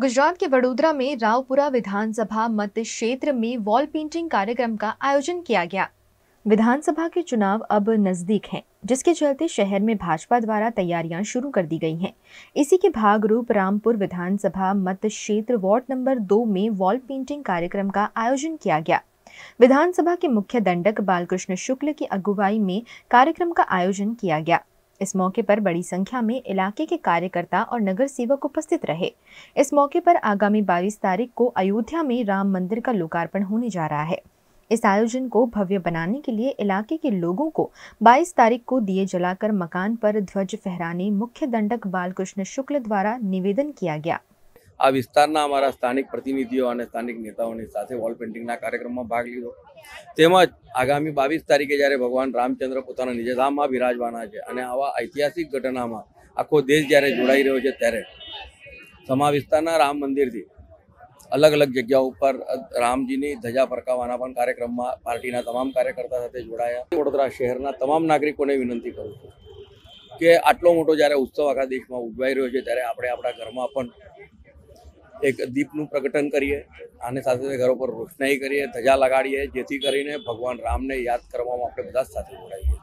गुजरात के वडोदरा में रावपुरा विधानसभा मत क्षेत्र में वॉल पेंटिंग कार्यक्रम का आयोजन किया गया विधानसभा के चुनाव अब नजदीक हैं, जिसके चलते शहर में भाजपा द्वारा तैयारियां शुरू कर दी गई हैं। इसी के भाग रूप रामपुर विधानसभा मत क्षेत्र वार्ड नंबर दो में वॉल पेंटिंग कार्यक्रम का आयोजन किया गया विधानसभा के मुख्य दंडक बालकृष्ण शुक्ल की अगुवाई में कार्यक्रम का आयोजन किया गया इस मौके पर बड़ी संख्या में इलाके के कार्यकर्ता और नगर सेवक उपस्थित रहे इस मौके पर आगामी बाईस तारीख को अयोध्या में राम मंदिर का लोकार्पण होने जा रहा है इस आयोजन को भव्य बनाने के लिए इलाके के लोगों को 22 तारीख को दिए जलाकर मकान पर ध्वज फहराने मुख्य दंडक बालकृष्ण शुक्ल द्वारा निवेदन किया गया આ વિસ્તારના અમારા સ્થાનિક પ્રતિનિધિઓ અને સ્થાનિક નેતાઓની સાથે વોલ પેઇન્ટિંગના કાર્યક્રમમાં ભાગ લીધો તેમજ આગામી બાવીસ તારીખે જ્યારે ભગવાન રામચંદ્ર પોતાના નિજધામમાં બિરાજવાના છે અને આવા ઐતિહાસિક ઘટનામાં આખો દેશ જ્યારે જોડાઈ રહ્યો છે ત્યારે સમા વિસ્તારના રામ મંદિરથી અલગ અલગ જગ્યા ઉપર રામજીની ધજા ફરકાવવાના પણ કાર્યક્રમમાં પાર્ટીના તમામ કાર્યકર્તા સાથે જોડાયા વડોદરા શહેરના તમામ નાગરિકોને વિનંતી કરું છું કે આટલો મોટો જ્યારે ઉત્સવ આખા દેશમાં ઉજવાઈ રહ્યો છે ત્યારે આપણે આપણા ઘરમાં પણ એક દીપનું પ્રગટન કરીએ આને સાથે સાથે ઘરો પર રોશનાઈ કરીએ ધજા લગાડીએ જેથી કરીને ભગવાન રામને યાદ કરવામાં આપણે બધા સાથે જોડાઈએ